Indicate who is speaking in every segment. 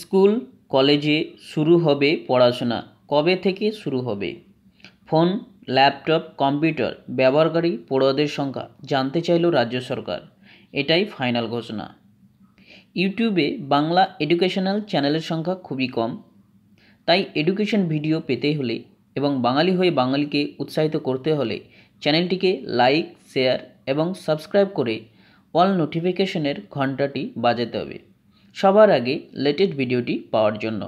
Speaker 1: school কলেজে শুরু হবে পড়াশোনা কবে থেকে শুরু হবে ফোন ল্যাপটপ কম্পিউটার ব্যবহারকারী পড়ুয়াদের সংখ্যা জানতে চাইল রাজ্য সরকার এটাই ফাইনাল ঘোষণা ইউটিউবে বাংলা এডুকেশনাল চ্যানেলের সংখ্যা খুবই কম তাই এডুকেশন ভিডিও পেতে হলে এবং বাঙালি হয়ে বাঙালিকে উৎসাহিত করতে হলে চ্যানেলটিকে লাইক শেয়ার এবং সাবস্ক্রাইব করে অল নোটিফিকেশনের ঘণ্টাটি বাজাতে হবে সবার আগে লেটেস্ট ভিডিওটি পাওয়ার জন্য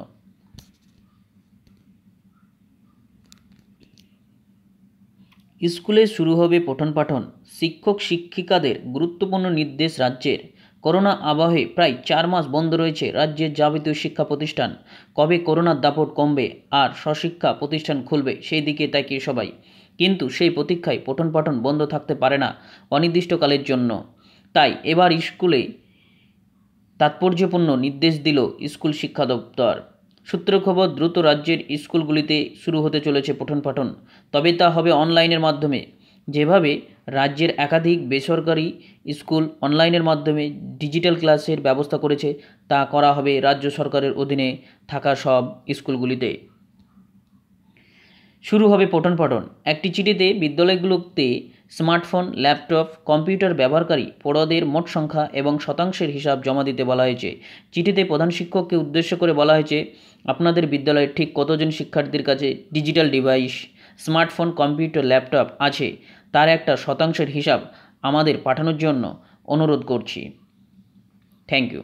Speaker 1: স্কুলে শুরু হবে পঠন পাঠন শিক্ষক শিক্ষিকাদের গুরুত্বপূর্ণ নির্দেশ রাজ্যের করোনা আবহে প্রায় চার মাস বন্ধ রয়েছে রাজ্যের যাবতীয় শিক্ষা প্রতিষ্ঠান কবে করোনার দাপট কমবে আর স্বশিক্ষা প্রতিষ্ঠান খুলবে সেই দিকে তাকিয়ে সবাই কিন্তু সেই প্রতীক্ষায় পঠন পাঠন বন্ধ থাকতে পারে না অনির্দিষ্টকালের জন্য তাই এবার স্কুলে তাৎপর্যপূর্ণ নির্দেশ দিল স্কুল শিক্ষা দপ্তর সূত্র খবর দ্রুত রাজ্যের স্কুলগুলিতে শুরু হতে চলেছে পঠন পাঠন তবে তা হবে অনলাইনের মাধ্যমে যেভাবে রাজ্যের একাধিক বেসরকারি স্কুল অনলাইনের মাধ্যমে ডিজিটাল ক্লাসের ব্যবস্থা করেছে তা করা হবে রাজ্য সরকারের অধীনে থাকা সব স্কুলগুলিতে শুরু হবে পঠন পাঠন একটি চিঠিতে বিদ্যালয়গুলোতে স্মার্টফোন ল্যাপটপ কম্পিউটার ব্যবহারকারী পড়াদের মোট সংখ্যা এবং শতাংশের হিসাব জমা দিতে বলা হয়েছে চিঠিতে প্রধান শিক্ষককে উদ্দেশ্য করে বলা হয়েছে আপনাদের বিদ্যালয়ে ঠিক কতজন শিক্ষার্থীর কাছে digital device smartphone computer laptop আছে তার একটা শতাংশের হিসাব আমাদের পাঠানোর জন্য অনুরোধ করছি থ্যাংক ইউ